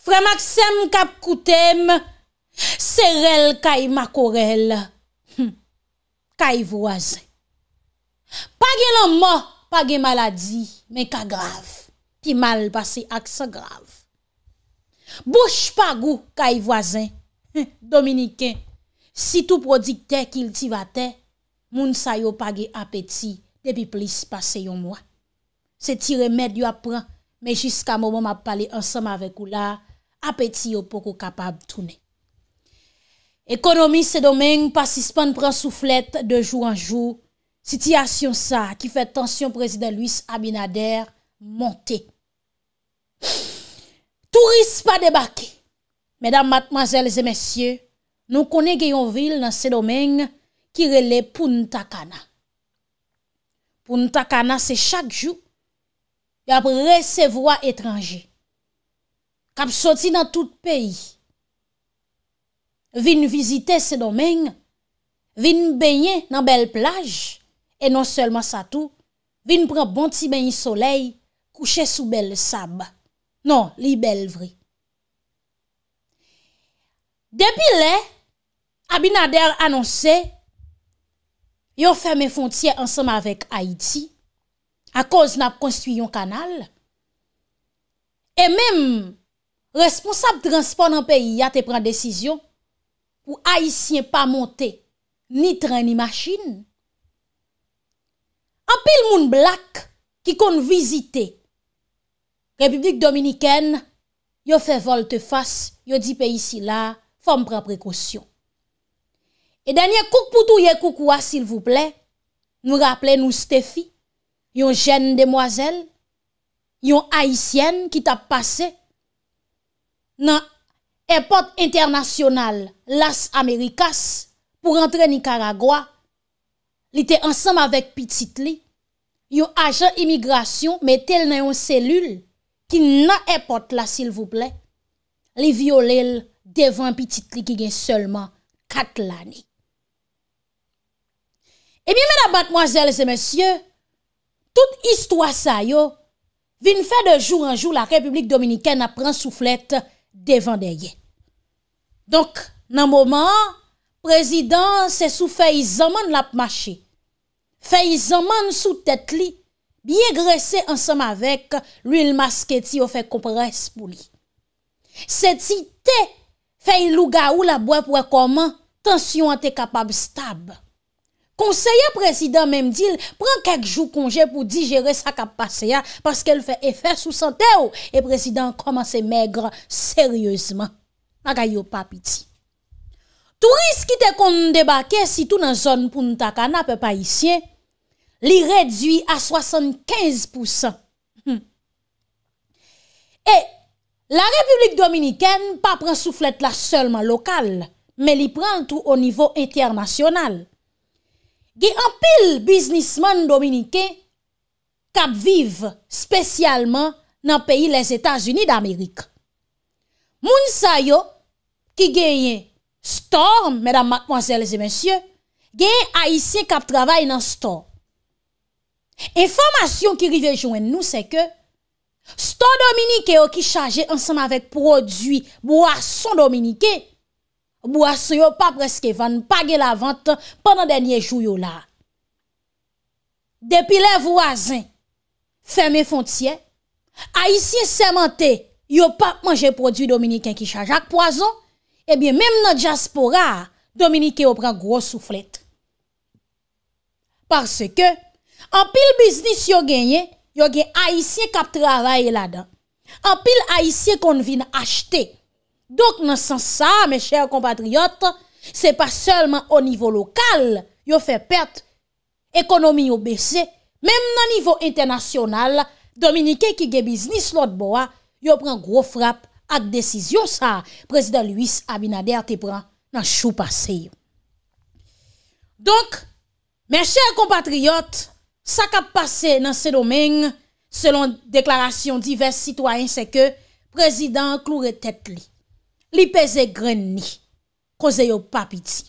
Fremaksem kap koutem, serel kay makorel, kay voazen. Page lom mo, page maladi, men ka grav, ti mal pase ak sa grav. Bouch pagou, kay voazen, Dominiken, si tou prodikte kil ti vate, moun sayo page apeti, debi plis pase yon mwa. Se ti remèd yon apren, men jiska momo map pale ansam avek ou la, apetit yo poko kapab toune. Ekonomi se domen pasispan pran souflet de jou an jou, sityasyon sa ki fe tansyon prezident Louis Abinader, monte. Tourisme pa debake, medan matmazel zemesye, nou kone Geyonville nan se domen ki rele Puntakana. Puntakana se chak jou, ya prese vwa etranje. ap soti nan tout peyi. Vin vizite se domen, vin benye nan bel plaj, e non selman sa tou, vin pren bon ti benye soley, kouche sou bel sab. Non, li bel vri. Depi le, Abinader anonse, yo fè me fontie ansama vek Haiti, a koz nan p konstuyon kanal, e menm, responsab transpon an peyi ya te pran desisyon pou aisyen pa monte ni tren ni masjin. An pil moun blak ki kon vizite Republik Dominiken yo fe voltefas yo di peyi si la fom pran prekosyon. E danye kouk poutou ye koukouwa sil vouple nou rappele nou stefi yon jen demwazel yon aisyen ki tap pase nan epote internasyonal las Amerikas pou rentre Nicaragua, li te ansam avèk pitit li, yo ajan emigrasyon, me tel nan yon selul ki nan epote eh la sil vouple, li violel devan pitit li ki gen selman kat lani. E mi mena batmoazèl zè monsye, tout histwa sa yo, vin fè de joun an joun la Republik Dominikè nan pran souflete Devan de ye. Donk nan mouman, prezidans se sou fey izaman la pmache. Fey izaman sou tet li, biye gresse ansam avek l'il maske ti yo fey kompres pou li. Se ti te, fey luga ou la bwe pou e koman, tensyon an te kapab stab. Konseye prezident menm dil, pran kek jou konje pou digere sa kapaseya paske el fe efè sou sante ou. E prezident koman se mègre seryèseman. Aga yo papi ti. Tou ris ki te kon debake si tou nan zon pou nou takana pe pa isye, li redwi a 75%. Hmm. E la Republik Dominikèn pa pran sou flèt la selman lokal, me li pran tou o nivou etermasyonal. ge apil biznisman dominike kap vive spesyalman nan peyi les Etats-Unis d'Amerik. Moun sa yo ki genye store, medan mat mansel se mensyo, genye a isye kap travay nan store. Enformasyon ki rivejouen nou se ke, store dominike yo ki chaje ansanm avek prodwi boas son dominike yo, Bwase yo pa preske van, Page la vante, Pendan denye jou yo eh la. Depi le vwazen, Feme fontye, Aisyen semente, Yo pa manje prodwi Dominiken ki chajak poazon, Ebyen menm nan diaspora, Dominiken yo pran gros souflet. Parce ke, An pil biznis yo genye, Yo gen Aisyen kap tra raye la dan. An pil Aisyen kon vin achte, Donk nan san sa, mè chèr kompatriot, se pa selman o nivou lokal, yo fè pèrt ekonomi yo bèse, mèm nan nivou internasyonal, Dominike ki ge biznis lot bo a, yo pran gro frap ak desisyon sa. Prezident Louis Abinader te pran nan chou pasè yo. Donk, mè chèr kompatriot, sa kap pase nan se domèng, selon deklarasyon divers sitwayen se ke, prezident klou re tèt li. li peze gren ni, koze yo papiti.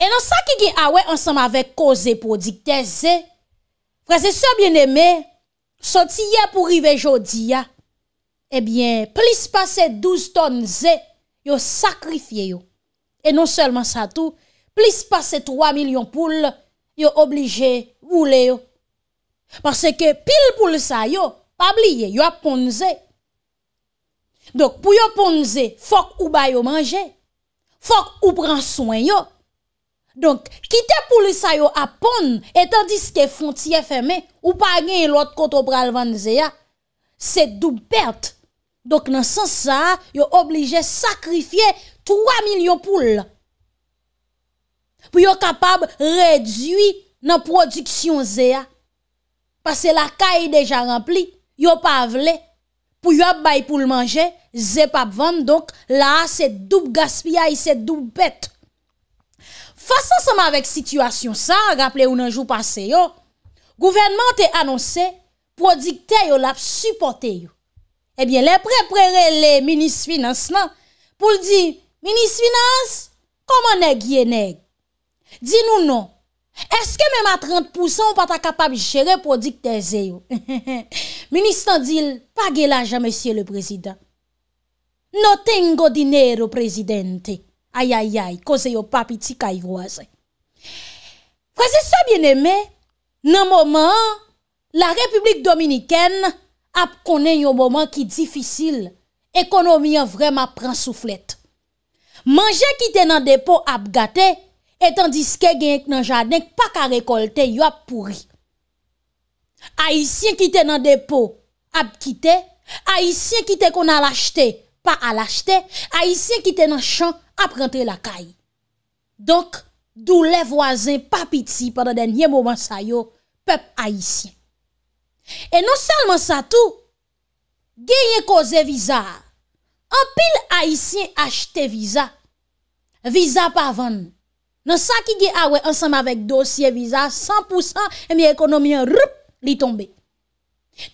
E nan sa ki gen awen ansam avek koze pou dikte ze, preze so bien eme, soti ye pou rive jodi ya, ebyen plis pase 12 ton ze, yo sakrifye yo. E non selman sa tou, plis pase 3 milyon poule, yo oblije wule yo. Parce ke pil poule sa yo, pa bliye yo aponze yo. Donk pou yo ponze, fok ou bayo manje. Fok ou pran soen yo. Donk kite pou lisa yo ap pon, etan diske fonti feme, ou pa gen lout kontopral vanze ya, se dub perte. Donk nan sensa, yo oblije sakrifye 3 milyon poule. Pou yo kapab redwi nan prodiksyon ze ya. Pase la kaye deja rempli, yo pa vle. Pou yo bay poule manje, Zep ap vande, donk la se dub gaspia eh y se dub bet. Fasan seman vek situasyon sa, raple ou nan jou pase yo, gouvenman te anonsen, prodikte yo lap supporte yo. Ebyen, le pre pre re le minis finans nan, pou l di, minis finans, koman neg ye neg? Di nou non, eske men ma 30% ou pata kapab jere prodikte yo? Minis tan dil, pa gela jan monsie le prezident. No teng o dinero prezidente. Ayayay, koze yo papi ti kayroase. Fwese sa bieneme, nan moman, la Republik Dominiken ap konen yo moman ki difisil. Ekonomi an vrema pransouflet. Manje kite nan depo ap gate, etan diske genyek nan jadenk pa ka rekolte yo ap pouri. Aisyen kite nan depo ap kite, aisyen kite kon al achete. al achete, Haitien kite nan chan ap rente la kay Donk, dou le voisin pa piti pandan denye mouman sa yo pep Haitien E non salman sa tou geye koze visa An pil Haitien achete visa Visa pa van Non sa ki ge awe ansam avek dosye visa 100% mi ekonomian rip li tombe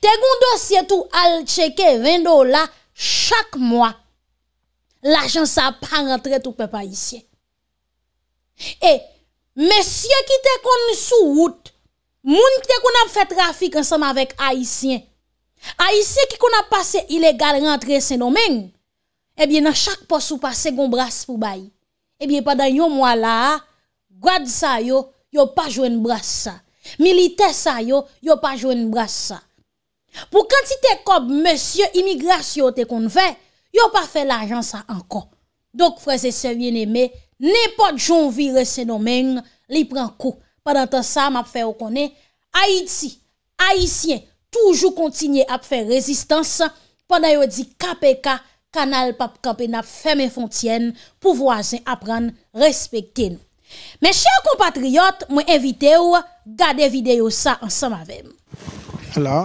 Tegoun dosye tou al cheke 20 dola Chak mwa, l'agen sa pa rentre tou pe pa isye. E, mesye ki te kon sou wout, moun ki te kon ap fet trafik ansam avek a isye. A isye ki kon ap pase ilegal rentre sen eh omen, ebyen nan chak pos ou pase goun bras pou bayi. Ebyen eh padan yon mwa la, gwaad sa yo, yo pa jwen bras sa. Milite sa yo, yo pa jwen bras sa. Pou kantite kob monsye imigras yo te konve, yo pa fe la jan sa anko. Dok freze se vye ne me, ne pot joun vi resen omen li pran ko. Padantan sa, map fe yo konen, Haiti, Haitien, toujou kontinye ap fe rezistans padan yo di KPK, kanal pap kampen ap feme fontyen pou voisin ap ran respekten. Men chen kompatriyot, mwen evite ou, gade videyo sa ansam avem. Allo?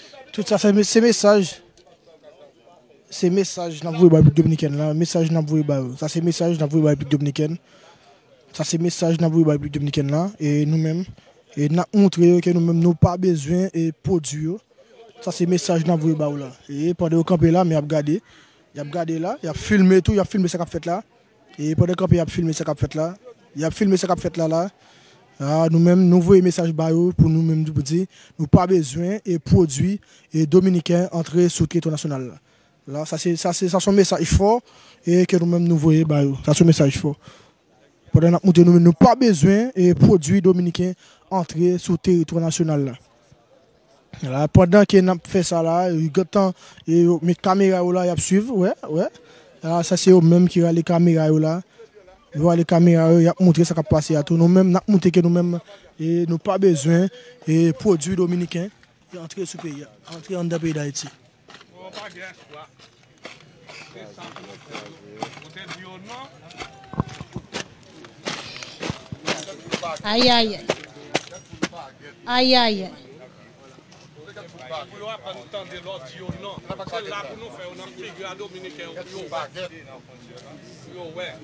tout ça fait ces messages ces messages n'envoyés par République dominicaine là messages n'envoyés par ça ces messages n'envoyés par la République dominicaine ça ces messages n'envoyés par République dominicaine là et nous-mêmes et nous montré que nous-mêmes nous pas besoin et produire ça ces messages n'envoyés par là et pendant le camp là mais a regardé il a regardé là il a filmé tout il a filmé ce qu'a fait là et pendant le camp il a filmé ce qu'a fait là il a filmé ce qu'a fait là là ah, nous-mêmes, nous voyons message pour nous-mêmes, nous dire, nous pas besoin et produits et dominicains entrer sur le territoire national. Là, ça, c'est, ça, c'est, ça, un message fort et que nous-mêmes, nous voyons Ça, ce message fort. Pendant nous n'avons pas besoin et produits dominicains entrer sur le territoire national. Là. pendant que nous fait ça là, il mes caméras là, a suivent, ouais, ouais. Là, ça c'est eux-mêmes qui ont les caméras là. Yo alè kamè a yo, yo ak moutre sa ka pase a tou. Nou mèm, nak moutre ke nou mèm, nou pa bezwen, e prodjou dominiken, e antre sou peyi a, antre an depeyi da eti. O, bagè, swa. Se san pou moutre a yo. Moutre diyon nan. Aye, aye. Aye, aye. Aye, aye. Aye, aye. Aye, aye.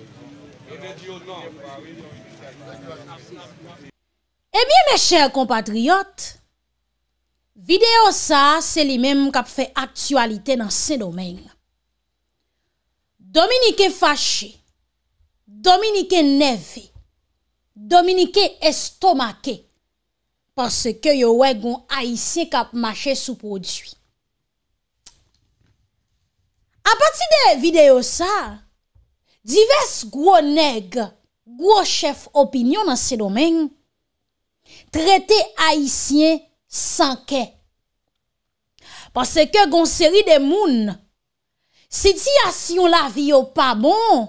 Ebyen eh mè chèr kompatriyot, videyo sa se li mèm kap fè aktualite nan se domèng. Dominike fache, Dominike neve, Dominike estomake, porsè ke yo wè gon aise kap mache sou prodjwi. A pati de videyo sa, Dives gwo neg, gwo chef opinyon nan se domen, trete aisyen sanke. Pase ke gonseri de moun, se di asyon la vi yo pa bon,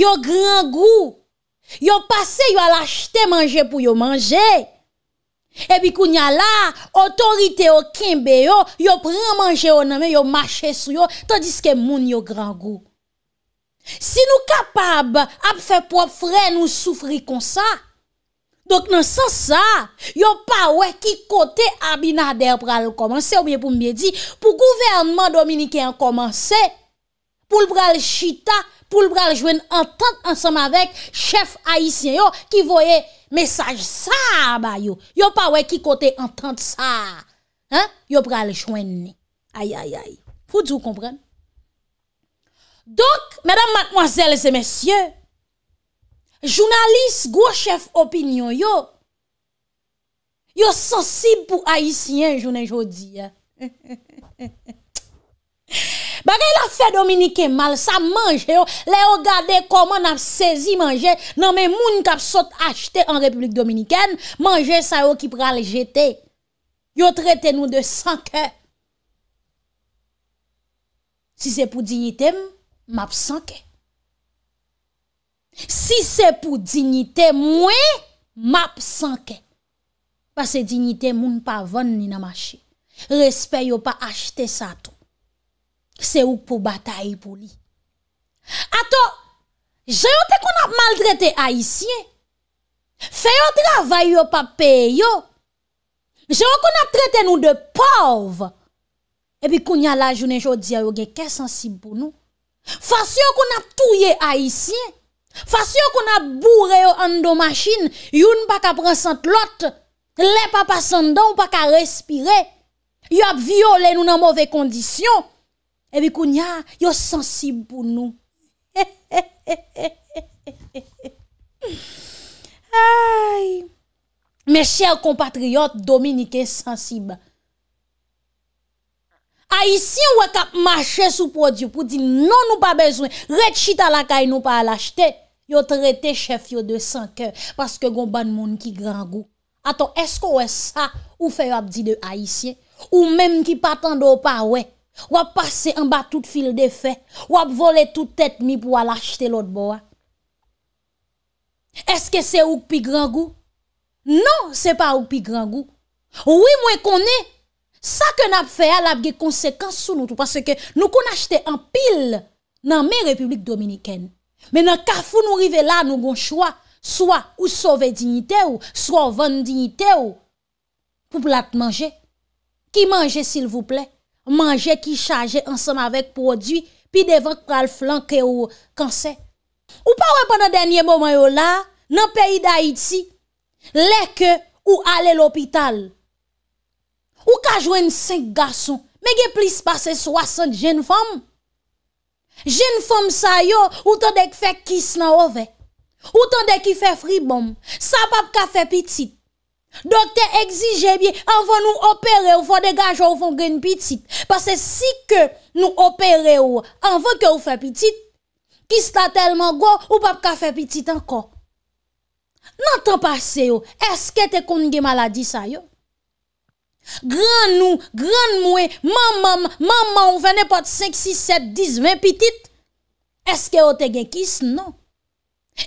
yo gran gou, yo pase yo al achete manje pou yo manje, Ebi kou nya la, otorite yo kimbe yo, yo pran manje yo nanme, yo mache sou yo, tan diske moun yo gran go. Si nou kapab ap fe pofren nou soufri kon sa, dok nan san sa, yo pa we ki kote abinader pral komanse, ouye pou mbe di, pou gouvernement dominiken komanse, pou pral chita, pou l pral jwen entente ansanm avek chef Haitien yo ki voye mesaj sa ba yo yo pa wey ki kote entente sa yo pral jwen ni aye aye aye foudzou kompren dok, medan matmwazel zemesye jounalist gwo chef opinyon yo yo sensib pou Haitien jounen jodi he he he he Bagè la fè Dominike mal sa manje yo, le yo gade koman ap sezi manje, nan men moun kap sot achete an Republik Dominiken, manje sa yo ki pral jete. Yo trete nou de sankè. Si se pou dignite m, map sankè. Si se pou dignite mwen, map sankè. Pas se dignite moun pa von ni nan machi. Respe yo pa achete sa tou. Kse ou pou batay pou li. Ato, jè ou te kon ap mal trete aisyen? Fè ou travay yo pa peyo? Jè ou kon ap trete nou de pov? E pi koun ya la jounen jò diya yo gen kè sensibou nou? Fas yo kon ap touye aisyen? Fas yo kon ap bourre yo ando machin? Youn pa ka prensant lot? Lè pa pa sondan ou pa ka respire? Yop viole nou nan mowè kondisyon? Ebi eh kou nyar, yo sensib pou nou. Mes chèr kompatriot, Dominike sensib. Aisyen wè kap mache sou pò diyo pou di non, nou nou pa bezwen. Rèk chita la kaye nou pa alachte. Yo trète chèf yo de san kèr. Paske gon ban moun ki gran gò. Aton, esko wè sa ou fè wap di de aisyen? Ou mèm ki patan do pa wè? Wap pase an ba tout fil de fe Wap vole tout tet mi pou wala achete lot bo a Eske se ouk pi gran gou? Non, se pa ouk pi gran gou Ouwi mwen konen Sa ke nap fe alap ge konsekans sou nou Pase ke nou konachete an pil Nan men republik dominiken Menan kafou nou rive la nou gon chwa Soa ou sove dignite ou Soa ou vende dignite ou Pou plat manje Ki manje sil vou ple? manje ki chaje ansem avek prodwi, pi devan pral flanke ou kansen. Ou pa wè pa nan denye momen yo la, nan peyi da Iti, leke ou ale l'opital. Ou ka jwen 5 garsou, mege plis pase 60 jen fom. Jen fom sa yo, ou tan dek fek kis nan ovek. Ou tan dek ki fe fribom. Sa pap ka fe pitit. Dokte egzije biye anvo nou opere ou fo degaj ou fon gen pitit. Pase si ke nou opere ou anvo ke ou fe pitit, kis ta telman gwo ou pap ka fe pitit anko. Nantan pase yo, eske te kon gen maladi sa yo? Gran nou, gran moue, mam mam, mam mam ou vene pot 5, 6, 7, 10, 20 pitit, eske yo te gen kis nou?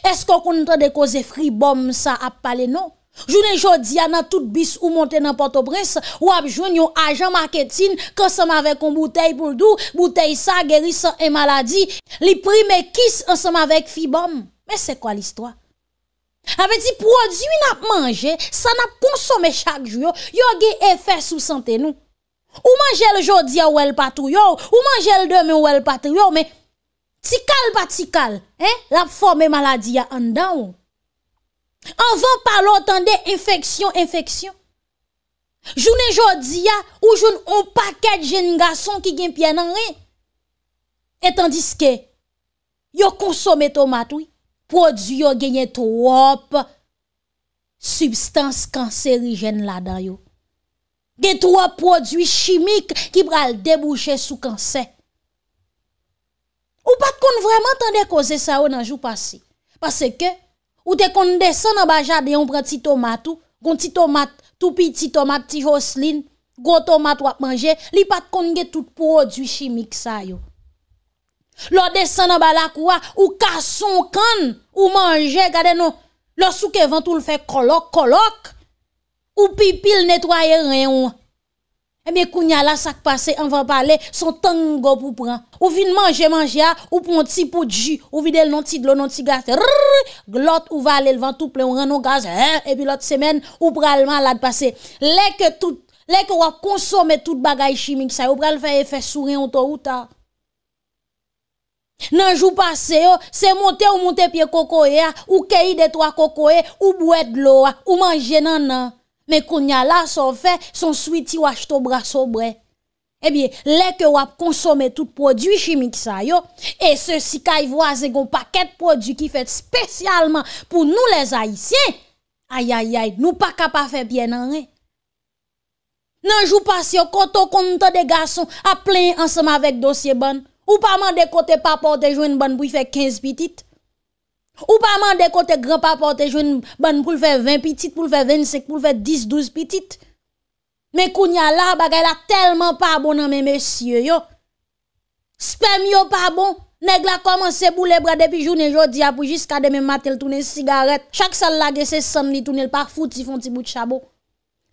Eske yo kon te dekoze fribom sa ap pale nou? Jounen jodia nan tout bis ou monte nan pote bris, ou ap joun yon ajan marketin, konsom avek yon boutei pou l'dou, boutei sa, gerisa, e maladi, li pri me kis, konsom avek fibom. Me se kwa l'istwa? Ape di prodwi nap manje, sa nap konsome chak jyo, yo ge efes ou sante nou. Ou manje l'jodia ou el patou yo, ou manje l'dem ou el patou yo, me tikal pa tikal, la fome maladi ya andan ou. Anvan palo tan de infeksyon, infeksyon. Jounen jodi ya, ou jounen ou paket jen nga son ki gen pye nan re. Etan diske, yo konsome to matwi, prodwi yo genye troup substans kanserijen la dan yo. Gen troup prodwi chimik ki bral debouche sou kanser. Ou bak kon vreman tan de kose sa yo nan jou pasi. Pas se ke, Ou te kon de sanan ba jade yon pren ti tomatu, gon ti tomatu, tou pi ti tomatu, ti joslin, gon tomatu wak manje, li pat kon gen tout prodwi chimik sa yo. Lo de sanan ba lakwa, ou kason kan, ou manje, gade nou, lo soukevan tou l fe kolok, kolok, ou pi pil netwaye reyon yo. E eh mi kounya la sak pase, an van pale, son tango pou pran. Ou fin manje manje a, ah, ou pon ti poudji, ou vide l non ti dlo, non ti gaz, glot ou va ale l van tout ple, ou ren nou gaz, e pi lot semen, ou pral man la pase. Lek ou a konsome tout bagay chimik sa, ou pral faye fè souren ou to ou ta. Nan jou pase yo, se monte ou monte pie koko e eh, a, ah, ou keyi de to a koko e, eh, ou bwè dlo a, ou manje nan nan. Mè konya la son fè, son switi wach to bra so bre. E eh bie, lè ke wap konsome tout prodjou chimik sa yo, e se si ka y vo a zè gon paket prodjou ki fè spesyalman pou nou lè zayisyen, ayayay, nou pa kapa fè bien anre. Nan jou pas yo koto konto de gason ap plen ansama vek dosye ban, ou pa man de kote pa pote jwen ban pou y fè 15 bitit. Ou pa mande kote gran pa pote jwen ban pou l fè 20 pitit, pou l fè 20 sek, pou l fè 10-12 pitit. Me kounya la bagay la telman pa bon nan me mesye yo. Spem yo pa bon, neg la komanse bou le brade pi jounen jodi apou jiska de me matel toune sigaret. Chak sal la gesè son li toune l pa fouti fon ti bout chabo.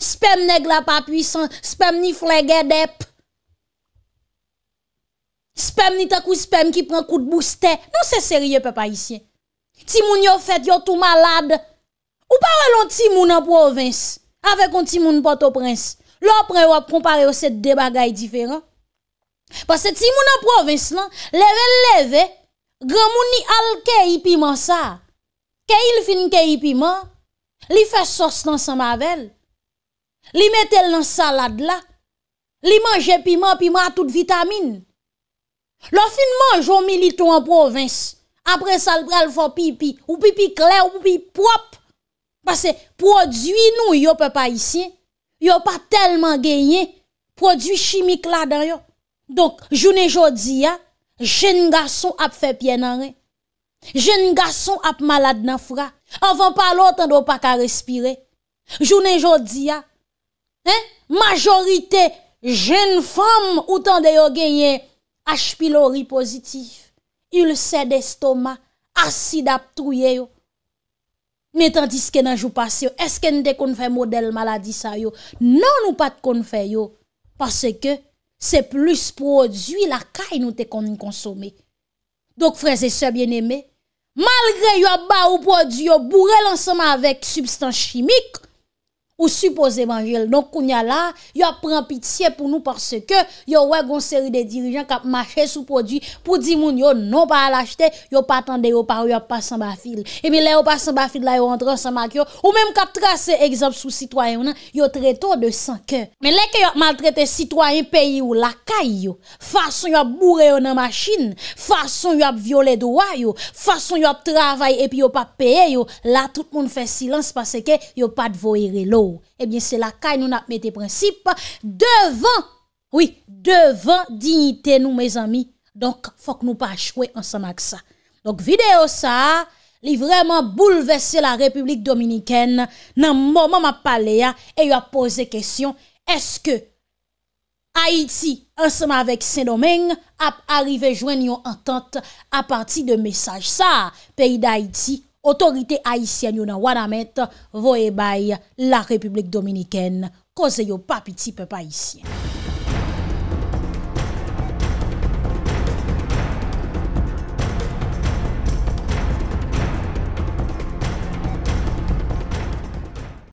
Spem neg la pa pwisan, spem ni flegè dep. Spem ni takou spem ki pran kout boostè. Non se serye pe pa isyen. Ti moun yo fet, yo tou malade. Ou parel an ti moun an provins, avek an ti moun pato prins, lò pre wap kompare wap set debagay diferan. Pas se ti moun an provins lan, leve leve, gran moun ni alke yi piman sa. Ke yil fin ke yi piman, li fe sos nan san mavel, li metel nan salad la, li manje piman, piman a tout vitamine. Lò fin manj yo milito an provins, apre salbrel fò pipi, ou pipi kler, ou pipi prop. Pase, prodwi nou yo pe pa isye, yo pa telman genye, prodwi chimik la dan yo. Donk, jounen jodi ya, jen gason ap fepye nan ren, jen gason ap malade nan fra, avan pa lòt an do pa ka respire. Jounen jodi ya, majorite jen fòm, outan de yo genye, achpilori pozitif. Yul se de stoma, asid ap touye yo. Metan diske nan jou pas yo, eske nou te konfe model maladi sa yo? Nan ou pat konfe yo? Pase ke se plus prodwi la kay nou te kon konsome. Dok freze se bieneme, malgre yo ba ou prodwi yo, bourre lanseman avek substans chimik, ou suppose evanjel. Donk kounya la, yo ap pren pitiye pou nou parceke yo wè gonseri de dirijan kap mache sou podi pou di moun yo non pa alachete yo patande yo par yo ap pasan bafil. Emi le yo pasan bafil la yo antre san mak yo ou mèm kap trase egzab sou sitwayen nan yo treto de sanke. Mè le ke yo ap maltrete sitwayen peyi yo lakay yo, fason yo ap moure yo nan machin, fason yo ap viole dowa yo, fason yo ap travay epi yo ap peye yo, la tout moun fè silans parceke yo ap pat voire lo. Ebyen eh se la kay nou na ap mette prinsip Devan Oui, devan dignite nou mes ami Donk fok nou pa achwe ansanak sa Donk video sa Li vreman boulevesse la republik dominiken Nan mouman ma palea E yo ap pose kesyon Eske Haiti ansanak vek Saint-Domingue Ap arrive jwen yon entente A parti de mesaj sa Peyi da Haiti Otorite Aisyen yon wana met vo e bay la Republik Dominiken. Koze yo papi ti pep Aisyen.